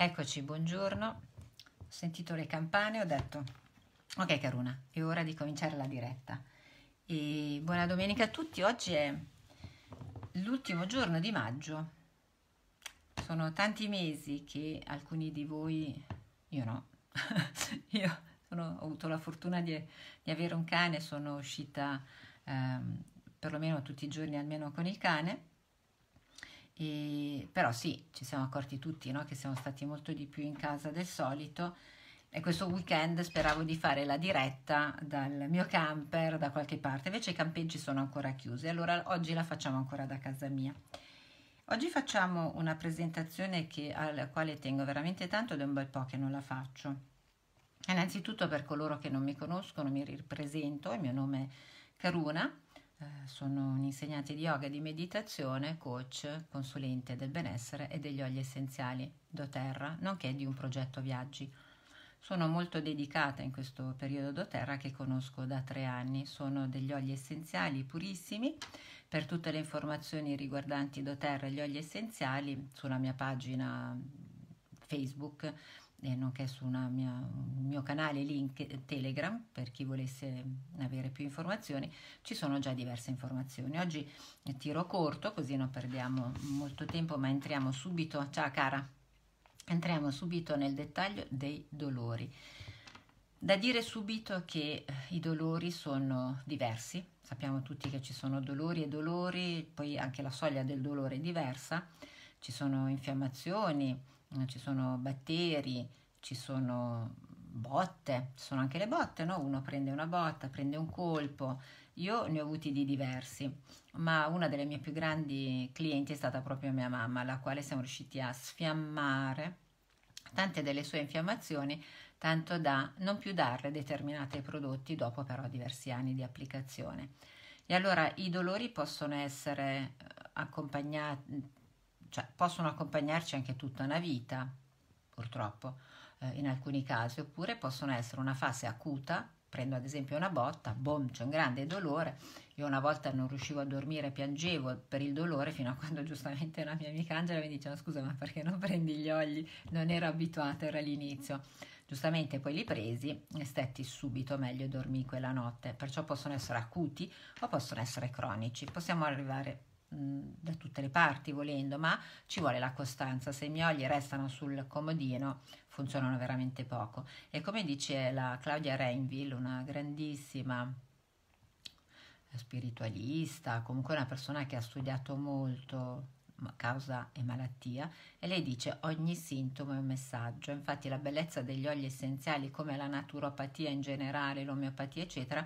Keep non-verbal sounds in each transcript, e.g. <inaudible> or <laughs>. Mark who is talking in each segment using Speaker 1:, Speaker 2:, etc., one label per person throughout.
Speaker 1: Eccoci, buongiorno. Ho sentito le campane, ho detto ok Caruna, è ora di cominciare la diretta. E buona domenica a tutti, oggi è l'ultimo giorno di maggio. Sono tanti mesi che alcuni di voi, io no, <laughs> io sono, ho avuto la fortuna di, di, avere un cane, sono uscita ehm, perlomeno tutti i giorni almeno con il cane e, però sì, ci siamo accorti tutti no? che siamo stati molto di più in casa del solito e questo weekend speravo di fare la diretta dal mio camper da qualche parte, invece i campeggi sono ancora chiusi, allora oggi la facciamo ancora da casa mia. Oggi facciamo una presentazione che, alla quale tengo veramente tanto ed è un bel po' che non la faccio. Innanzitutto per coloro che non mi conoscono mi ripresento, il mio nome è Caruna, eh, sono un'insegnante di yoga e di meditazione, coach, consulente del benessere e degli oli essenziali doTERRA, nonché di un progetto viaggi. Sono molto dedicata in questo periodo doTERRA che conosco da tre anni. Sono degli oli essenziali purissimi. Per tutte le informazioni riguardanti doTERRA e gli oli essenziali, sulla mia pagina Facebook e nonché sul mio canale link Telegram per chi volesse avere più informazioni, ci sono già diverse informazioni. Oggi tiro corto così non perdiamo molto tempo, ma entriamo subito, ciao cara, entriamo subito nel dettaglio dei dolori. Da dire subito che eh, i dolori sono diversi, sappiamo tutti che ci sono dolori e dolori, poi anche la soglia del dolore è diversa, ci sono infiammazioni, eh, ci sono batteri, ci sono botte, ci sono anche le botte, no? uno prende una botta, prende un colpo, io ne ho avuti di diversi, ma una delle mie più grandi clienti è stata proprio mia mamma, la quale siamo riusciti a sfiammare tante delle sue infiammazioni, tanto da non più darle determinati prodotti dopo però diversi anni di applicazione. E allora i dolori possono essere accompagnati cioè, possono accompagnarci anche tutta una vita, purtroppo, eh, in alcuni casi, oppure possono essere una fase acuta, prendo ad esempio una botta, boom, c'è un grande dolore, io una volta non riuscivo a dormire, piangevo per il dolore fino a quando giustamente una mia amica Angela mi diceva scusa ma perché non prendi gli oli? Non ero abituata, era l'inizio. Giustamente poi li presi e stetti subito meglio e dormì quella notte, perciò possono essere acuti o possono essere cronici, possiamo arrivare da tutte le parti volendo, ma ci vuole la costanza. Se i miei oli restano sul comodino funzionano veramente poco. E come dice la Claudia Rainville, una grandissima eh, spiritualista, comunque una persona che ha studiato molto causa e malattia e lei dice ogni sintomo è un messaggio infatti la bellezza degli oli essenziali come la naturopatia in generale l'omeopatia eccetera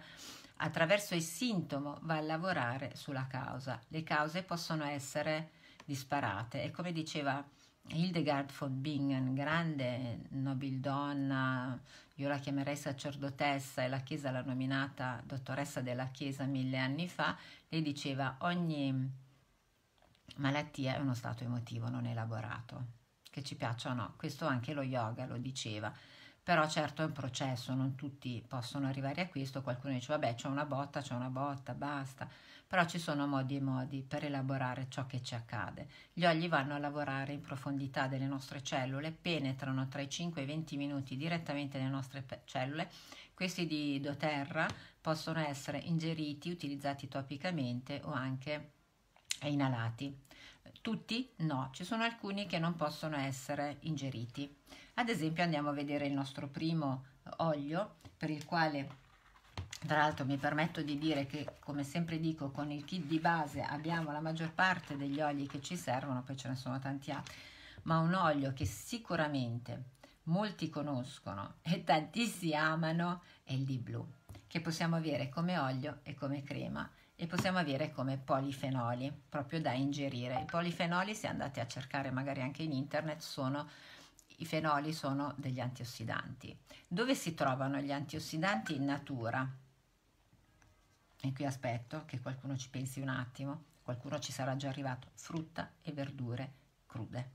Speaker 1: attraverso il sintomo va a lavorare sulla causa. Le cause possono essere disparate e come diceva Hildegard von Bingen, grande nobildonna, io la chiamerei sacerdotessa e la Chiesa l'ha nominata dottoressa della Chiesa mille anni fa, lei diceva ogni malattia è uno stato emotivo non elaborato, che ci piaccia o no, questo anche lo yoga lo diceva, però certo è un processo, non tutti possono arrivare a questo, qualcuno dice vabbè c'è una botta, c'è una botta, basta, però ci sono modi e modi per elaborare ciò che ci accade. Gli oli vanno a lavorare in profondità delle nostre cellule, penetrano tra i 5 e i 20 minuti direttamente nelle nostre cellule, questi di doterra possono essere ingeriti, utilizzati topicamente o anche e inalati. Tutti? No, ci sono alcuni che non possono essere ingeriti. Ad esempio andiamo a vedere il nostro primo olio per il quale tra l'altro mi permetto di dire che come sempre dico con il kit di base abbiamo la maggior parte degli oli che ci servono, poi ce ne sono tanti altri, ma un olio che sicuramente molti conoscono e tantissimi amano è il di blu che possiamo avere come olio e come crema e possiamo avere come polifenoli proprio da ingerire. I polifenoli, se andate a cercare magari anche in internet, sono i fenoli sono degli antiossidanti. Dove si trovano gli antiossidanti in natura? E qui aspetto che qualcuno ci pensi un attimo, qualcuno ci sarà già arrivato, frutta e verdure crude.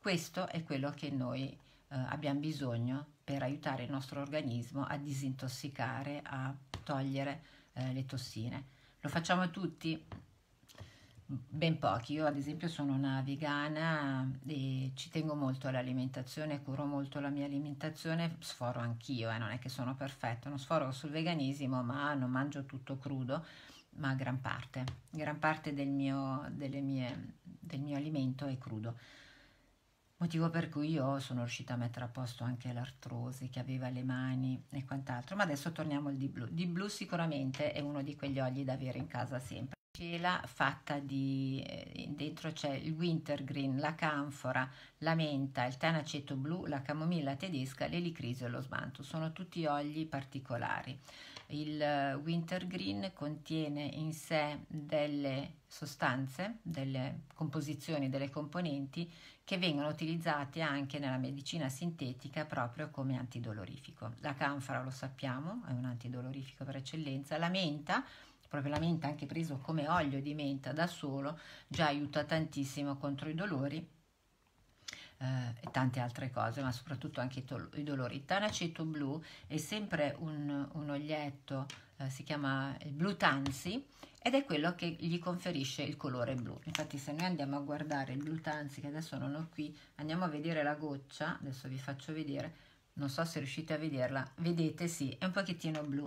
Speaker 1: Questo è quello che noi eh, abbiamo bisogno per aiutare il nostro organismo a disintossicare, a togliere eh, le tossine lo facciamo tutti? Ben pochi, io ad esempio sono una vegana e ci tengo molto all'alimentazione, curo molto la mia alimentazione, sforo anch'io, eh, non è che sono perfetta non sforo sul veganismo, ma non mangio tutto crudo, ma gran parte, gran parte del mio, mie, del mio alimento è crudo motivo per cui io sono riuscita a mettere a posto anche l'artrosi che aveva le mani e quant'altro, ma adesso torniamo al di blu. Di blu sicuramente è uno di quegli oli da avere in casa sempre. Cela fatta di, eh, dentro c'è il wintergreen, la canfora, la menta, il tanaceto blu, la camomilla tedesca, l'elicriso e lo smanto. Sono tutti oli particolari. Il eh, wintergreen contiene in sé delle sostanze, delle composizioni, delle componenti che vengono utilizzati anche nella medicina sintetica proprio come antidolorifico. La canfora lo sappiamo, è un antidolorifico per eccellenza, la menta proprio la menta anche preso come olio di menta da solo già aiuta tantissimo contro i dolori eh, e tante altre cose ma soprattutto anche i, dolori tanaceto blu è sempre un, un oglietto eh, si chiama il eh, blu tansi ed è quello che gli conferisce il colore blu. Infatti se noi andiamo a guardare il blu tanzi, che adesso non ho qui, andiamo a vedere la goccia, adesso vi faccio vedere, non so se riuscite a vederla, vedete sì, è un pochettino blu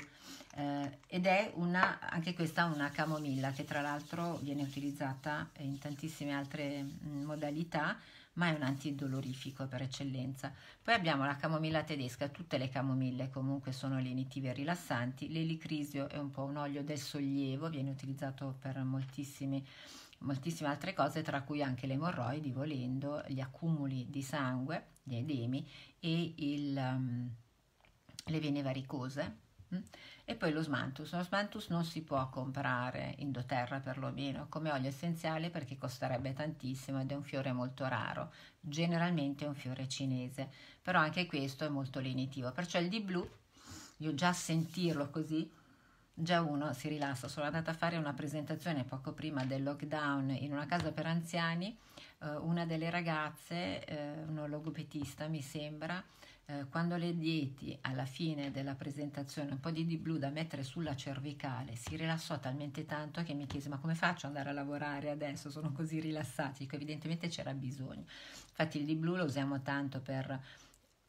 Speaker 1: eh, ed è una, anche questa una camomilla che tra l'altro viene utilizzata in tantissime altre mm, modalità, ma è un antidolorifico per eccellenza. Poi abbiamo la camomilla tedesca, tutte le camomille comunque sono lenitive e rilassanti, l'elicrisio è un po' un olio del sollievo, viene utilizzato per moltissime altre cose, tra cui anche le emorroidi, volendo, gli accumuli di sangue, gli edemi e il, um, le vene varicose e poi lo smantus. Lo smantus non si può comprare in doterra perlomeno come olio essenziale perché costerebbe tantissimo ed è un fiore molto raro. Generalmente è un fiore cinese, però anche questo è molto lenitivo. Perciò il di blu, io già sentirlo così, già uno si rilassa. Sono andata a fare una presentazione poco prima del lockdown in una casa per anziani. Eh, una delle ragazze, eh, logopetista mi sembra, eh, quando le dieti alla fine della presentazione un po' di di blu da mettere sulla cervicale, si rilassò talmente tanto che mi chiese ma come faccio ad andare a lavorare adesso, sono così rilassati, che ecco, evidentemente c'era bisogno. Infatti il di blu lo usiamo tanto per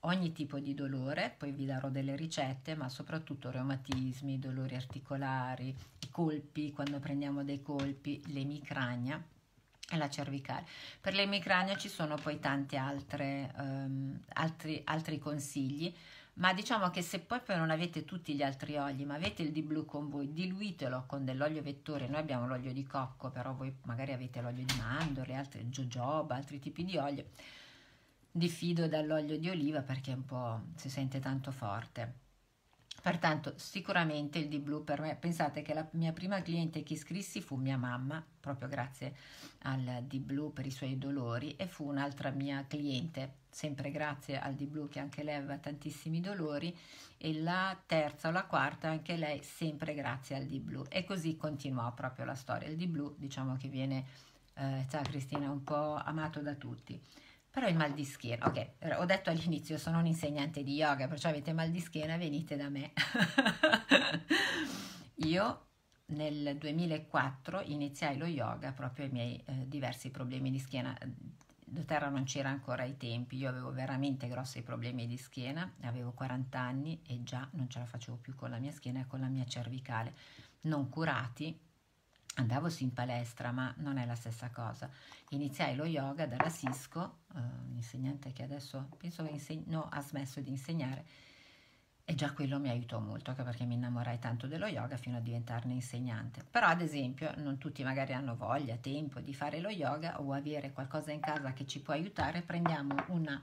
Speaker 1: ogni tipo di dolore, poi vi darò delle ricette, ma soprattutto reumatismi, dolori articolari, i colpi, quando prendiamo dei colpi, l'emicrania la cervicale. Per l'emicrania ci sono poi tanti altre, um, altri, altri, consigli, ma diciamo che se poi, poi non avete tutti gli altri oli, ma avete il di blu con voi, diluitelo con dell'olio vettore. Noi abbiamo l'olio di cocco, però voi magari avete l'olio di mandorle, altri jojoba, altri tipi di olio. Diffido dall'olio di oliva perché un po' si sente tanto forte Pertanto sicuramente il di Blue per me, pensate che la mia prima cliente che iscrissi fu mia mamma, proprio grazie al di Blue per i suoi dolori e fu un'altra mia cliente, sempre grazie al di Blue che anche lei aveva tantissimi dolori e la terza o la quarta anche lei sempre grazie al di Blue. e così continuò proprio la storia. Il di Blue, diciamo che viene, eh, ciao Cristina, un po' amato da tutti però il mal di schiena, ok, ho detto all'inizio sono un insegnante di yoga, perciò avete mal di schiena, venite da me. <laughs> Io nel 2004 iniziai lo yoga proprio ai miei eh, diversi problemi di schiena. Doterra non c'era ancora ai tempi, io avevo veramente grossi problemi di schiena, avevo 40 anni e già non ce la facevo più con la mia schiena e con la mia cervicale, non curati, Andavo sì in palestra, ma non è la stessa cosa. Iniziai lo yoga dalla Cisco, eh, un insegnante che adesso penso che inseg- no, ha smesso di insegnare, e già quello mi aiutò molto, anche perché mi innamorai tanto dello yoga fino a diventarne insegnante. Però ad esempio non tutti magari hanno voglia, tempo di fare lo yoga o avere qualcosa in casa che ci può aiutare, prendiamo una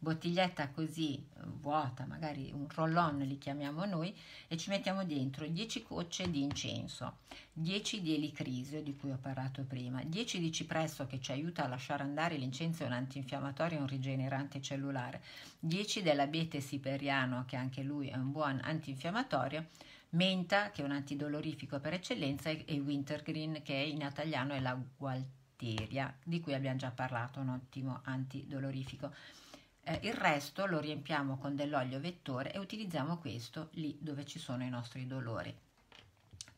Speaker 1: bottiglietta così eh, vuota, magari un roll-on li chiamiamo noi, e ci mettiamo dentro 10 gocce di incenso, 10 di elicrisio di cui ho parlato prima, 10 di cipresso che ci aiuta a lasciare andare l'incenso, è un antinfiammatorio e un rigenerante cellulare, 10 dell'abete siberiano che anche lui è un buon antinfiammatorio, menta che è un antidolorifico per eccellenza e wintergreen che in italiano è la gualteria di cui abbiamo già parlato, un ottimo antidolorifico eh, il resto lo riempiamo con dell'olio vettore e utilizziamo questo lì dove ci sono i nostri dolori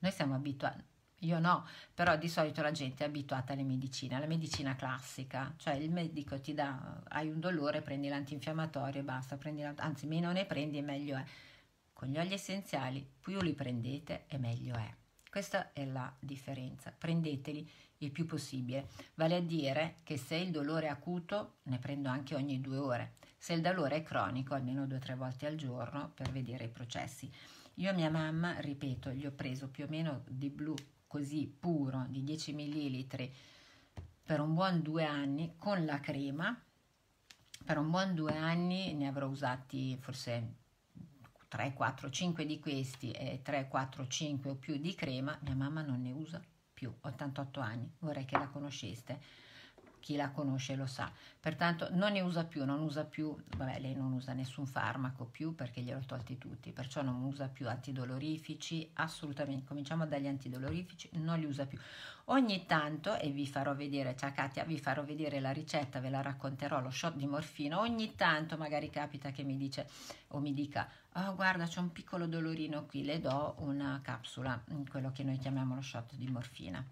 Speaker 1: noi siamo abituati io no, però di solito la gente è abituata alle medicine, alla medicina classica, cioè il medico ti dà, hai un dolore, prendi l'antinfiammatorio e basta, prendi anzi meno ne prendi e meglio è. Con gli oli essenziali più li prendete e meglio è. Questa è la differenza, prendeteli il più possibile, vale a dire che se il dolore è acuto ne prendo anche ogni due ore, se il dolore è cronico almeno due o tre volte al giorno per vedere i processi. Io a mia mamma, ripeto, gli ho preso più o meno di blu così puro di 10 ml per un buon due anni con la crema, per un buon due anni ne avrò usati forse 3, 4, 5 di questi e 3, 4, 5 o più di crema, mia mamma non ne usa più, 88 anni, vorrei che la conosceste chi la conosce lo sa. Pertanto non ne usa più, non usa più, vabbè lei non usa nessun farmaco più perché gliel'ho tolti tutti, perciò non usa più antidolorifici, assolutamente, cominciamo dagli antidolorifici, non li usa più. Ogni tanto, e vi farò vedere, ciao Katia, vi farò vedere la ricetta, ve la racconterò, lo shot di morfino, ogni tanto magari capita che mi dice o mi dica oh guarda c'è un piccolo dolorino qui, le do una capsula, quello che noi chiamiamo lo shot di morfina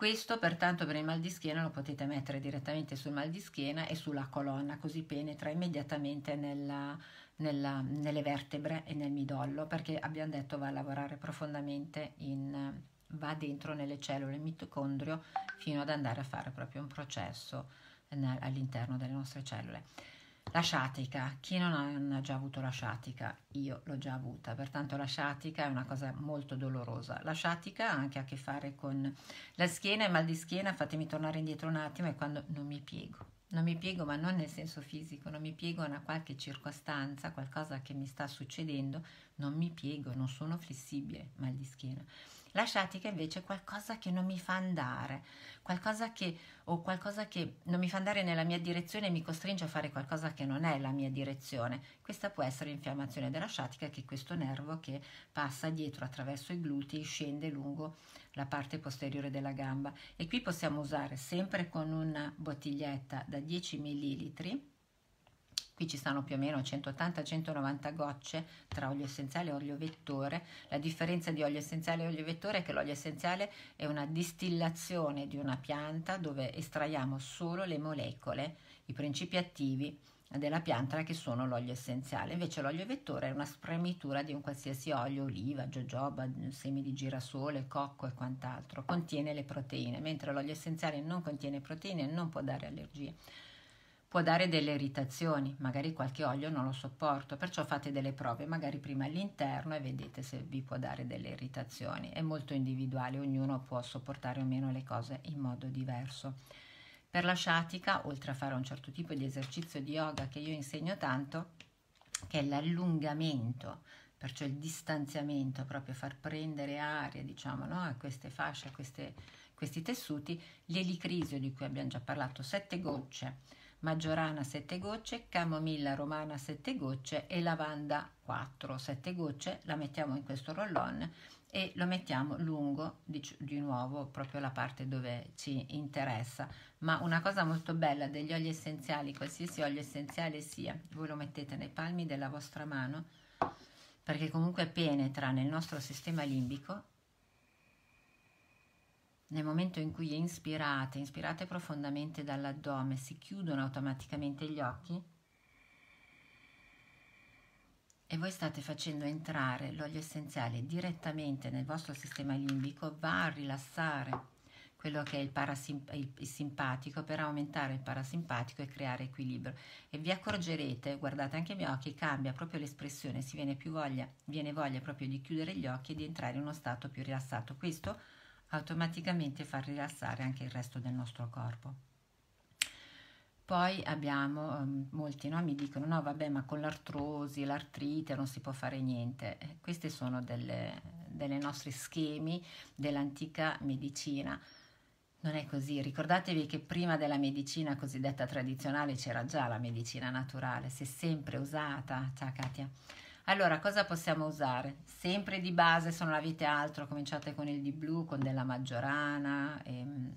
Speaker 1: questo pertanto per il mal di schiena lo potete mettere direttamente sul mal di schiena e sulla colonna, così penetra immediatamente nella, nella, nelle vertebre e nel midollo, perché abbiamo detto va a lavorare profondamente, in, va dentro nelle cellule mitocondrio fino ad andare a fare proprio un processo eh, all'interno delle nostre cellule. La sciatica, chi non ha già avuto la sciatica? Io l'ho già avuta, pertanto la sciatica è una cosa molto dolorosa. La sciatica ha anche a che fare con la schiena e mal di schiena, fatemi tornare indietro un attimo, è quando non mi piego. Non mi piego, ma non nel senso fisico, non mi piego a una qualche circostanza, qualcosa che mi sta succedendo, non mi piego, non sono flessibile, mal di schiena lasciati invece qualcosa che non mi fa andare, qualcosa che o qualcosa che non mi fa andare nella mia direzione e mi costringe a fare qualcosa che non è la mia direzione. Questa può essere l'infiammazione della sciatica, che è questo nervo che passa dietro attraverso i glutei, scende lungo la parte posteriore della gamba e qui possiamo usare sempre con una bottiglietta da 10 millilitri, Qui ci stanno più o meno 180-190 gocce tra olio essenziale e olio vettore. La differenza di olio essenziale e olio vettore è che l'olio essenziale è una distillazione di una pianta dove estraiamo solo le molecole, i principi attivi della pianta che sono l'olio essenziale. Invece l'olio vettore è una spremitura di un qualsiasi olio, oliva, jojoba, semi di girasole, cocco e quant'altro. Contiene le proteine, mentre l'olio essenziale non contiene proteine e non può dare allergie può dare delle irritazioni, magari qualche olio non lo sopporto, perciò fate delle prove magari prima all'interno e vedete se vi può dare delle irritazioni. È molto individuale, ognuno può sopportare o meno le cose in modo diverso. Per la sciatica, oltre a fare un certo tipo di esercizio di yoga che io insegno tanto, che è l'allungamento, perciò il distanziamento, proprio far prendere aria diciamo, no? a queste fasce, a queste, questi tessuti, l'elicrisio di cui abbiamo già parlato, sette gocce maggiorana 7 gocce, camomilla romana 7 gocce e lavanda 4, 7 gocce, la mettiamo in questo roll-on e lo mettiamo lungo di, di, nuovo proprio la parte dove ci interessa ma una cosa molto bella degli oli essenziali qualsiasi olio essenziale sia voi lo mettete nei palmi della vostra mano perché comunque penetra nel nostro sistema limbico nel momento in cui inspirate, inspirate profondamente dall'addome, si chiudono automaticamente gli occhi e voi state facendo entrare l'olio essenziale direttamente nel vostro sistema limbico, va a rilassare quello che è il, parasimp- il simpatico per aumentare il parasimpatico e creare equilibrio. E vi accorgerete, guardate anche i miei occhi, cambia proprio l'espressione, si viene più voglia, viene voglia proprio di chiudere gli occhi e di entrare in uno stato più rilassato. Questo automaticamente far rilassare anche il resto del nostro corpo. Poi abbiamo, um, molti no? mi dicono no vabbè ma con l'artrosi, l'artrite non si può fare niente. Eh, questi sono dei nostri schemi dell'antica medicina. Non è così, ricordatevi che prima della medicina cosiddetta tradizionale c'era già la medicina naturale, si è sempre usata, ciao Katia. Allora, cosa possiamo usare? Sempre di base se non avete altro, cominciate con il di blu, con della maggiorana, ehm,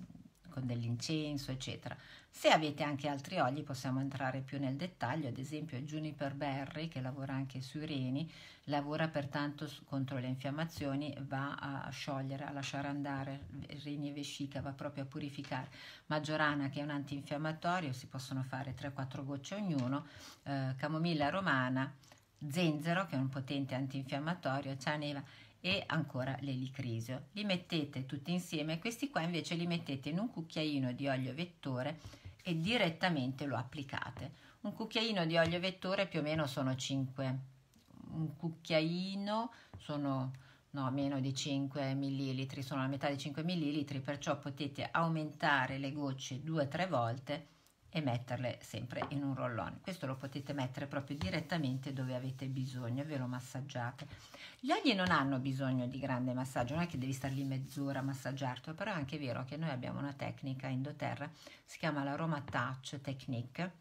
Speaker 1: con dell'incenso, eccetera. Se avete anche altri oli, possiamo entrare più nel dettaglio, ad esempio Juniper Berry, che lavora anche sui reni, lavora pertanto contro le infiammazioni, va a sciogliere, a lasciare andare reni e vescica, va proprio a purificare. Maggiorana, che è un antinfiammatorio, si possono fare 3-4 gocce ognuno, eh, camomilla romana, zenzero che è un potente antinfiammatorio, cianeva e ancora l'elicrisio. Li mettete tutti insieme, questi qua invece li mettete in un cucchiaino di olio vettore e direttamente lo applicate. Un cucchiaino di olio vettore più o meno sono 5, un cucchiaino sono no, meno di 5 millilitri, sono la metà di 5 millilitri, perciò potete aumentare le gocce 2-3 volte e metterle sempre in un rollone. Questo lo potete mettere proprio direttamente dove avete bisogno, ve lo massaggiate. Gli oli non hanno bisogno di grande massaggio, non è che devi star lì mezz'ora a massaggiartelo, però è anche vero che noi abbiamo una tecnica indoterra, si chiama l'aroma touch technique,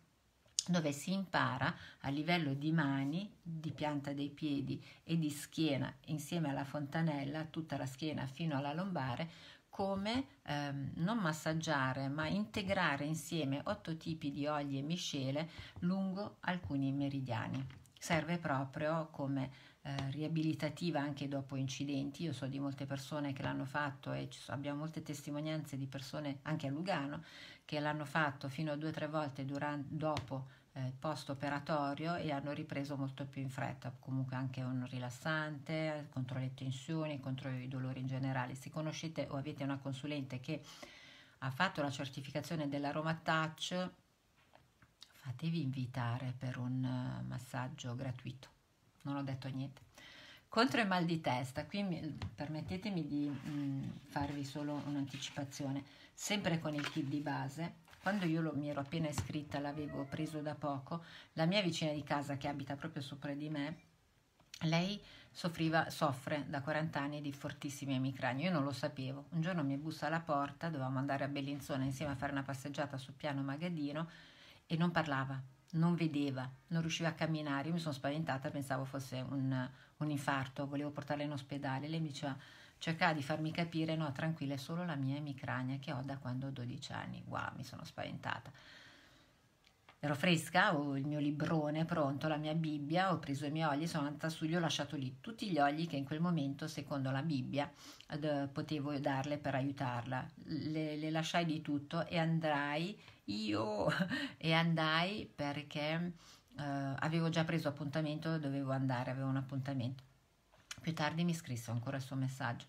Speaker 1: dove si impara a livello di mani, di pianta dei piedi e di schiena, insieme alla fontanella, tutta la schiena fino alla lombare, come ehm, non massaggiare ma integrare insieme otto tipi di oli e miscele lungo alcuni meridiani. Serve proprio come eh, riabilitativa anche dopo incidenti. Io so di molte persone che l'hanno fatto e so, abbiamo molte testimonianze di persone anche a Lugano che l'hanno fatto fino a due o tre volte durante, dopo eh, post operatorio e hanno ripreso molto più in fretta, comunque anche un rilassante, contro le tensioni, contro i dolori in generale. Se conoscete o avete una consulente che ha fatto la certificazione dell'aroma touch, fatevi invitare per un eh, massaggio gratuito. Non ho detto niente. Contro il mal di testa, qui mi, permettetemi di mh, mm, farvi solo un'anticipazione, sempre con il kit di base quando io lo, mi ero appena iscritta, l'avevo preso da poco, la mia vicina di casa che abita proprio sopra di me, lei soffriva, soffre da 40 anni di fortissimi emicrani, io non lo sapevo. Un giorno mi bussa alla porta, dovevamo andare a Bellinzona insieme a fare una passeggiata sul piano Magadino e non parlava, non vedeva, non riusciva a camminare. Io mi sono spaventata, pensavo fosse un, un infarto, volevo portarla in ospedale. Lei mi diceva cercava di farmi capire, no, tranquilla, è solo la mia emicrania che ho da quando ho 12 anni. Wow, mi sono spaventata. Ero fresca, ho il mio librone pronto, la mia Bibbia, ho preso i miei oli, sono andata su, gli ho lasciato lì tutti gli oli che in quel momento, secondo la Bibbia, potevo darle per aiutarla. Le, le lasciai di tutto e andai io <laughs> e andai perché eh, avevo già preso appuntamento, dovevo andare, avevo un appuntamento. Più tardi mi scrisse ancora il suo messaggio.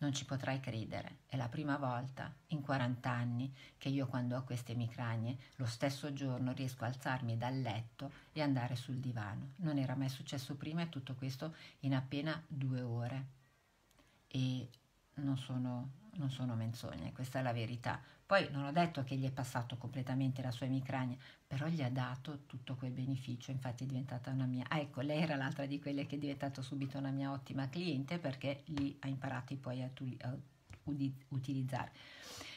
Speaker 1: Non ci potrai credere, è la prima volta in 40 anni che io quando ho queste emicranie lo stesso giorno riesco a alzarmi dal letto e andare sul divano. Non era mai successo prima e tutto questo in appena due ore. E non sono, non sono menzogne, questa è la verità. Poi non ho detto che gli è passato completamente la sua emicrania, però gli ha dato tutto quel beneficio, infatti è diventata una mia. Ah, ecco, lei era l'altra di quelle che è diventata subito una mia ottima cliente perché lì ha imparato poi a, tu, a utilizzare.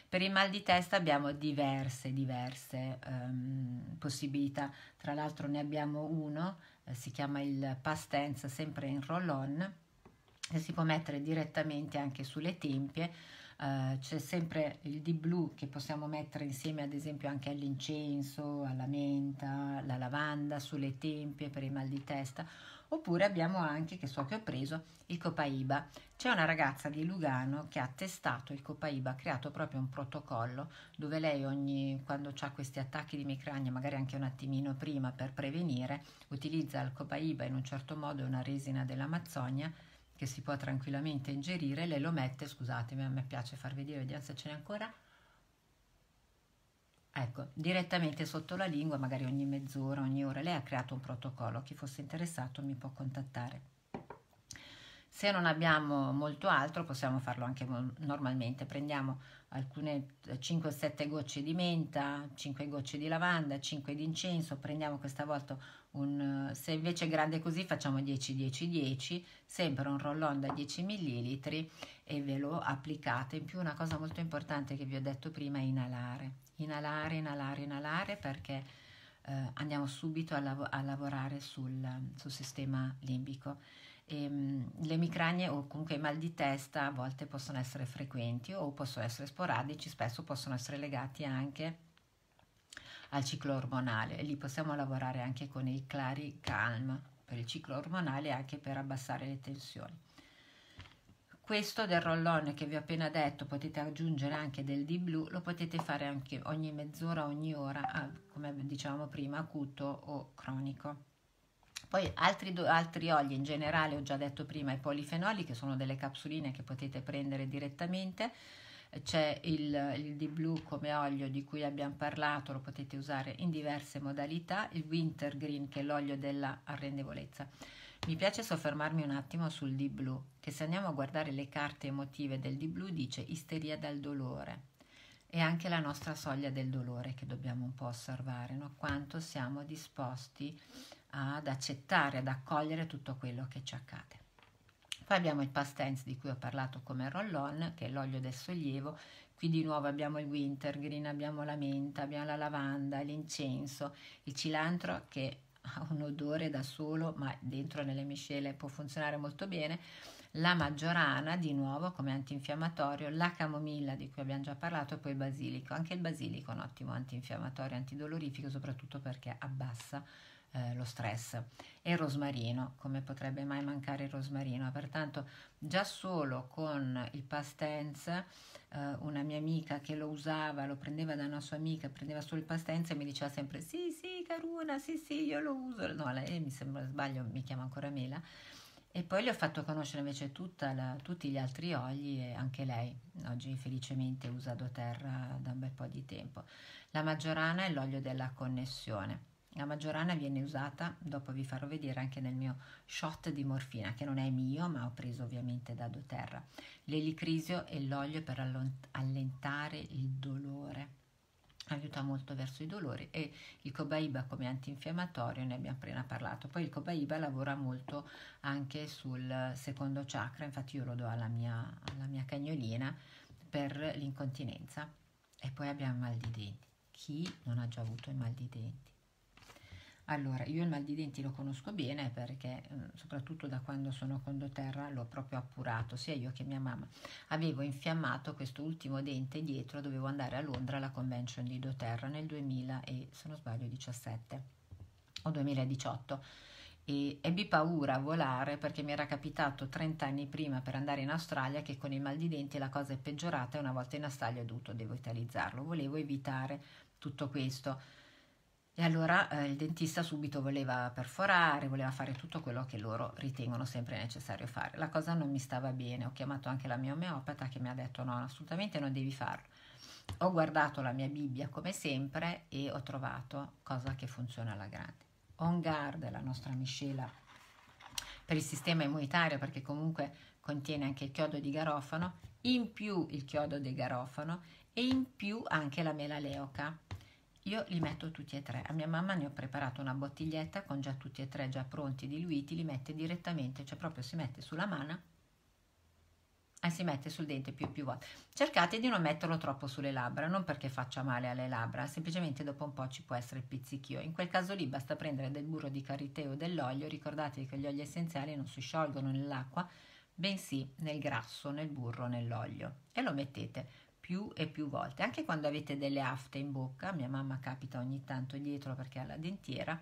Speaker 1: Per il mal di testa abbiamo diverse, diverse um, possibilità, tra l'altro ne abbiamo uno, eh, si chiama il past tense, sempre in roll on, che si può mettere direttamente anche sulle tempie, eh, c'è sempre il di blu che possiamo mettere insieme ad esempio anche all'incenso, alla menta, alla lavanda, sulle tempie per il mal di testa, oppure abbiamo anche, che so che ho preso, il copaiba. C'è una ragazza di Lugano che ha testato il copaiba, ha creato proprio un protocollo dove lei ogni, quando ha questi attacchi di micrania, magari anche un attimino prima per prevenire, utilizza il copaiba in un certo modo, è una resina dell'Amazzonia, che si può tranquillamente ingerire, lei lo mette, scusatemi, a me piace far vedere, vediamo se ce n'è ancora. Ecco, direttamente sotto la lingua, magari ogni mezz'ora, ogni ora, lei ha creato un protocollo, chi fosse interessato mi può contattare. Se non abbiamo molto altro possiamo farlo anche normalmente, prendiamo alcune 5-7 eh, gocce di menta, 5 gocce di lavanda, 5 di incenso, prendiamo questa volta un, eh, se invece è grande così facciamo 10-10-10, sempre un roll-on da 10 ml e ve lo applicate. In più una cosa molto importante che vi ho detto prima è inalare, inalare, inalare, inalare perché eh, andiamo subito a, lav a lavorare sul, sul sistema limbico Ehm, le emicranie o comunque i mal di testa a volte possono essere frequenti o possono essere sporadici, spesso possono essere legati anche al ciclo ormonale e lì possiamo lavorare anche con il clari calm per il ciclo ormonale e anche per abbassare le tensioni. Questo del roll-on che vi ho appena detto, potete aggiungere anche del di blu, lo potete fare anche ogni mezz'ora, ogni ora, come dicevamo prima, acuto o cronico. Poi altri, altri, oli in generale, ho già detto prima, i polifenoli che sono delle capsuline che potete prendere direttamente. C'è il, il di blu come olio di cui abbiamo parlato, lo potete usare in diverse modalità, il wintergreen che è l'olio della arrendevolezza. Mi piace soffermarmi un attimo sul di blu, che se andiamo a guardare le carte emotive del di blu dice isteria dal dolore, e anche la nostra soglia del dolore che dobbiamo un po' osservare, no? quanto siamo disposti a ad accettare, ad accogliere tutto quello che ci accade. Poi abbiamo il past tense di cui ho parlato come roll-on, che è l'olio del sollievo, Qui di nuovo abbiamo il wintergreen, abbiamo la menta, abbiamo la lavanda, l'incenso, il cilantro che ha un odore da solo, ma dentro nelle miscele può funzionare molto bene, la maggiorana di nuovo come antinfiammatorio, la camomilla di cui abbiamo già parlato e poi il basilico. Anche il basilico è un ottimo antinfiammatorio, antidolorifico, soprattutto perché abbassa eh, lo stress e il rosmarino, come potrebbe mai mancare il rosmarino. Pertanto già solo con il past tense, eh, una mia amica che lo usava, lo prendeva da una sua amica, prendeva solo il past tense e mi diceva sempre sì sì caruna, sì sì io lo uso, no lei eh, mi sembra sbaglio, mi chiama ancora Mela. E poi le ho fatto conoscere invece la, tutti gli altri oli e anche lei oggi felicemente usa doTERRA da un bel po' di tempo. La maggiorana è l'olio della connessione la maggiorana viene usata, dopo vi farò vedere anche nel mio shot di morfina, che non è mio, ma ho preso ovviamente da doTERRA. L'elicrisio e l'olio per allentare il dolore. Aiuta molto verso i dolori e il cobaiba come antinfiammatorio ne abbiamo appena parlato. Poi il cobaiba lavora molto anche sul secondo chakra, infatti io lo do alla mia, alla mia cagnolina per l'incontinenza. E poi abbiamo il mal di denti. Chi non ha già avuto il mal di denti? Allora, io il mal di denti lo conosco bene perché ehm, soprattutto da quando sono con doTERRA l'ho proprio appurato, sia io che mia mamma. Avevo infiammato questo ultimo dente dietro, dovevo andare a Londra alla convention di doterra nel 2017 o 2018 e ebbi paura a volare perché mi era capitato 30 anni prima per andare in Australia che con il mal di denti la cosa è peggiorata e una volta in Australia ho dovuto devo italizzarlo. Volevo evitare tutto questo e allora eh, il dentista subito voleva perforare, voleva fare tutto quello che loro ritengono sempre necessario fare. La cosa non mi stava bene, ho chiamato anche la mia omeopata che mi ha detto no, assolutamente non devi farlo. Ho guardato la mia Bibbia come sempre e ho trovato cosa che funziona alla grande. On guard, la nostra miscela per il sistema immunitario perché comunque contiene anche il chiodo di garofano, in più il chiodo di garofano e in più anche la mela leuca io li metto tutti e tre. A mia mamma ne ho preparato una bottiglietta con già tutti e tre già pronti diluiti, li mette direttamente, cioè proprio si mette sulla mano e si mette sul dente più e più volte. Cercate di non metterlo troppo sulle labbra, non perché faccia male alle labbra, semplicemente dopo un po' ci può essere il pizzichio. In quel caso lì basta prendere del burro di karité o dell'olio, ricordatevi che gli oli essenziali non si sciolgono nell'acqua, bensì nel grasso, nel burro, nell'olio e lo mettete più e più volte, anche quando avete delle afte in bocca, mia mamma capita ogni tanto dietro perché ha la dentiera,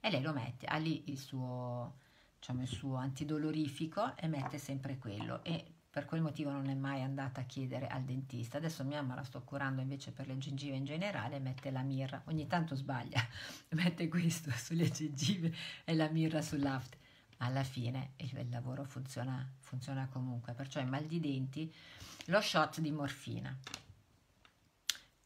Speaker 1: e lei lo mette, ha lì il suo, diciamo, il suo antidolorifico e mette sempre quello e per quel motivo non è mai andata a chiedere al dentista. Adesso mia mamma la sto curando invece per le gengive in generale, mette la mirra, ogni tanto sbaglia, <laughs> mette questo <laughs> sulle gengive e la mirra sull'afte alla fine il, lavoro funziona, funziona comunque, perciò i mal di denti lo shot di morfina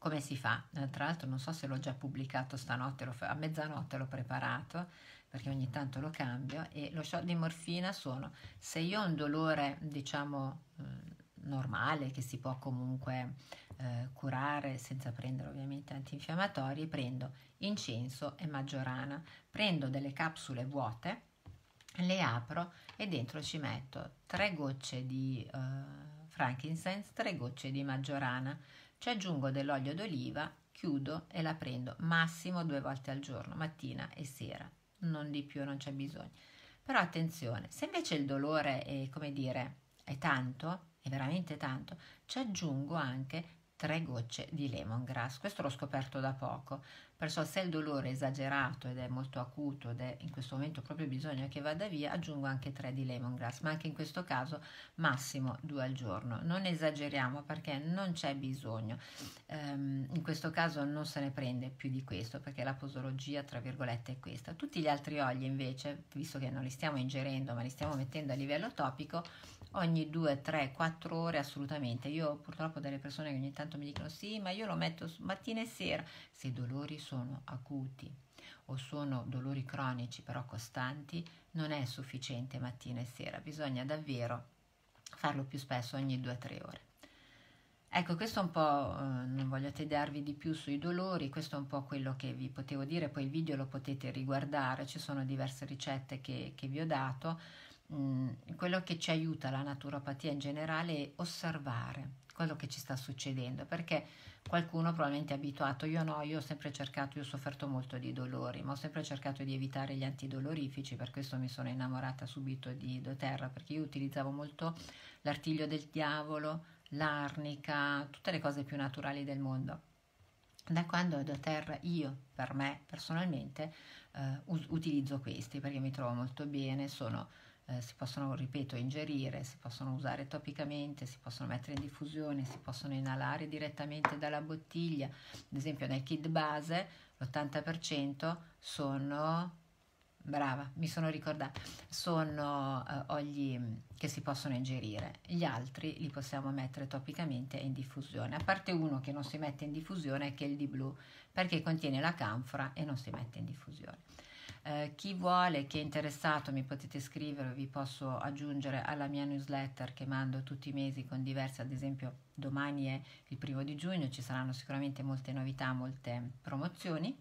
Speaker 1: come si fa? Eh, tra l'altro non so se l'ho già pubblicato stanotte, a mezzanotte l'ho preparato perché ogni tanto lo cambio e lo shot di morfina sono se io ho un dolore diciamo mm, normale che si può comunque eh, curare senza prendere ovviamente antinfiammatori prendo incenso e maggiorana prendo delle capsule vuote le apro e dentro ci metto tre gocce di eh, frankincense, 3 gocce di maggiorana. Ci aggiungo dell'olio d'oliva, chiudo e la prendo massimo due volte al giorno, mattina e sera. Non di più, non c'è bisogno. Però attenzione, se invece il dolore è, come dire, è tanto, è veramente tanto, ci aggiungo anche tre gocce di lemongrass. Questo l'ho scoperto da poco, perciò se il dolore è esagerato ed è molto acuto ed è in questo momento proprio bisogno che vada via, aggiungo anche tre di lemongrass, ma anche in questo caso massimo due al giorno. Non esageriamo perché non c'è bisogno. Um, in questo caso non se ne prende più di questo perché la posologia, tra virgolette, è questa. Tutti gli altri oli invece, visto che non li stiamo ingerendo ma li stiamo mettendo a livello topico, ogni 2, 3, 4 ore assolutamente. Io purtroppo ho delle persone che ogni tanto mi dicono sì, ma io lo metto mattina e sera. Se i dolori sono acuti o sono dolori cronici però costanti, non è sufficiente mattina e sera, bisogna davvero farlo più spesso, ogni 2-3 ore. Ecco, questo è un po', eh, non voglio tediarvi di più sui dolori, questo è un po' quello che vi potevo dire, poi il video lo potete riguardare, ci sono diverse ricette che, che vi ho dato Mm, quello che ci aiuta la naturopatia in generale è osservare quello che ci sta succedendo, perché qualcuno probabilmente è abituato, io no, io ho sempre cercato, io ho sofferto molto di dolori, ma ho sempre cercato di evitare gli antidolorifici, per questo mi sono innamorata subito di doTERRA, perché io utilizzavo molto l'artiglio del diavolo, l'arnica, tutte le cose più naturali del mondo. Da quando è doTERRA io, per me personalmente, eh, utilizzo questi perché mi trovo molto bene, sono eh, si possono, ripeto, ingerire, si possono usare topicamente, si possono mettere in diffusione, si possono inalare direttamente dalla bottiglia. Ad esempio nel kit base l'80% sono, brava, mi sono ricordata, sono eh, ogli mm, che si possono ingerire. Gli altri li possiamo mettere topicamente in diffusione, a parte uno che non si mette in diffusione che è il di blu, perché contiene la canfora e non si mette in diffusione. Eh, chi vuole, chi è interessato, mi potete scrivere, vi posso aggiungere alla mia newsletter che mando tutti i mesi con diverse, ad esempio domani è il primo di giugno, ci saranno sicuramente molte novità, molte promozioni.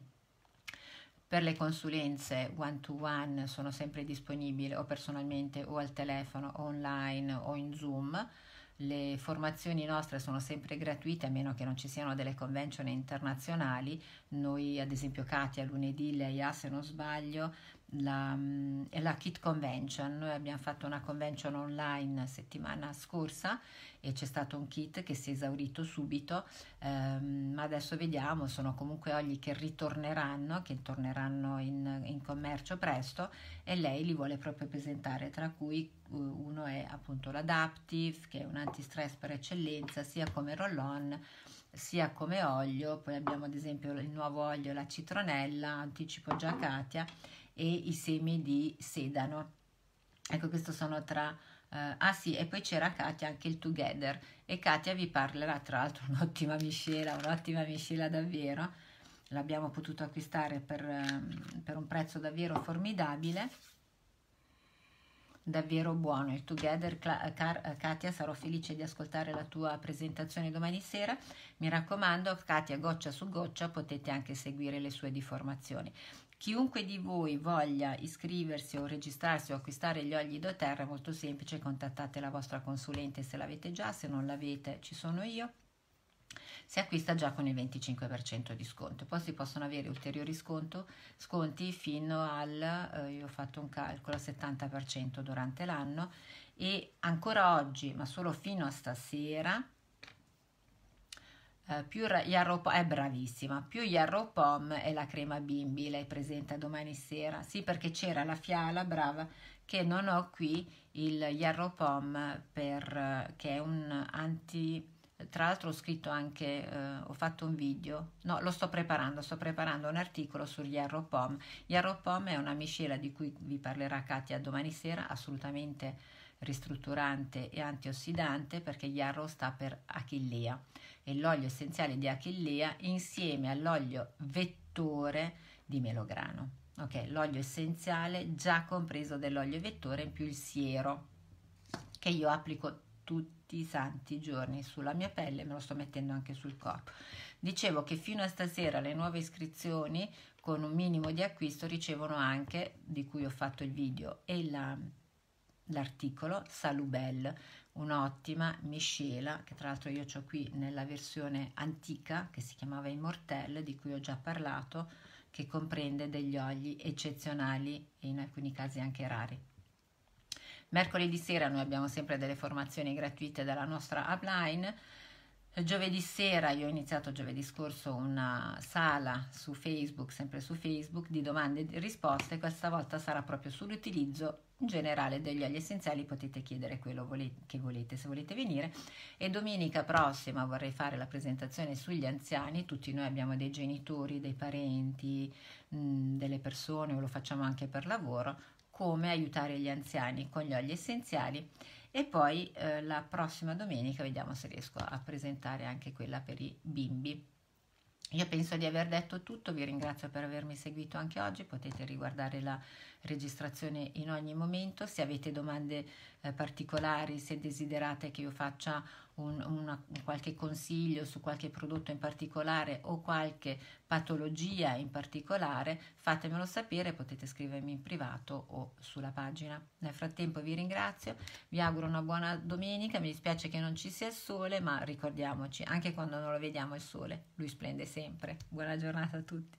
Speaker 1: Per le consulenze one to one sono sempre disponibile o personalmente o al telefono, o online o in Zoom le formazioni nostre sono sempre gratuite a meno che non ci siano delle convention internazionali. Noi ad esempio Katia lunedì, lei ha se non sbaglio, la, mm, la Kit Convention. Noi abbiamo fatto una convention online settimana scorsa e c'è stato un kit che si è esaurito subito, ehm, ma adesso vediamo, sono comunque oli che ritorneranno, che torneranno in, in, commercio presto e lei li vuole proprio presentare, tra cui eh, uno è appunto l'Adaptive, che è un antistress per eccellenza, sia come roll-on sia come olio, poi abbiamo ad esempio il nuovo olio, la citronella, anticipo già Katia, e i semi di sedano. Ecco, questo sono tra... Uh, ah sì, e poi c'era Katia anche il Together e Katia vi parlerà tra l'altro un'ottima miscela, un'ottima miscela davvero. L'abbiamo potuto acquistare per, ehm, per un prezzo davvero formidabile davvero buono. Il Together, eh, eh, Katia, sarò felice di ascoltare la tua presentazione domani sera. Mi raccomando, Katia, goccia su goccia, potete anche seguire le sue deformazioni. Chiunque di voi voglia iscriversi o registrarsi o acquistare gli oli doTERRA è molto semplice, contattate la vostra consulente se l'avete già, se non l'avete ci sono io. Si acquista già con il 25% di sconto, poi si possono avere ulteriori sconto, sconti fino al, eh, io ho fatto un calcolo, 70% durante l'anno e ancora oggi, ma solo fino a stasera, eh, più Yarrow Pom è bravissima, più Yarrow Pom è la crema bimbi, lei presenta domani sera, sì perché c'era la fiala, brava, che non ho qui il Yarrow Pom per, eh, che è un anti tra l'altro ho scritto anche, eh, ho fatto un video, no, lo sto preparando, sto preparando un articolo sugli Arropom. Gli Arropom è una miscela di cui vi parlerà Katia domani sera, assolutamente ristrutturante e antiossidante perché gli arro sta per achillea e l'olio essenziale di achillea insieme all'olio vettore di melograno. Ok, l'olio essenziale già compreso dell'olio vettore in più il siero che io applico tutti i santi giorni sulla mia pelle, me lo sto mettendo anche sul corpo. Dicevo che fino a stasera le nuove iscrizioni con un minimo di acquisto ricevono anche, di cui ho fatto il video, e la, l'articolo Salubel, un'ottima miscela che tra l'altro io ho qui nella versione antica che si chiamava Immortelle, di cui ho già parlato, che comprende degli oli eccezionali e in alcuni casi anche rari. Mercoledì sera noi abbiamo sempre delle formazioni gratuite dalla nostra upline. Giovedì sera, io ho iniziato giovedì scorso una sala su Facebook, sempre su Facebook, di domande e risposte. Questa volta sarà proprio sull'utilizzo generale degli oli essenziali. Potete chiedere quello che volete se volete venire. E domenica prossima vorrei fare la presentazione sugli anziani. Tutti noi abbiamo dei genitori, dei parenti, mh, mm, delle persone, o lo facciamo anche per lavoro come aiutare gli anziani con gli oli essenziali e poi eh, la prossima domenica vediamo se riesco a presentare anche quella per i bimbi. Io penso di aver detto tutto, vi ringrazio per avermi seguito anche oggi, potete riguardare la registrazione in ogni momento, se avete domande eh, particolari, se desiderate che io faccia un, una, qualche consiglio su qualche prodotto in particolare o qualche patologia in particolare, fatemelo sapere, potete scrivermi in privato o sulla pagina. Nel frattempo vi ringrazio, vi auguro una buona domenica, mi dispiace che non ci sia il sole, ma ricordiamoci, anche quando non lo vediamo il sole, lui splende sempre. Buona giornata a tutti.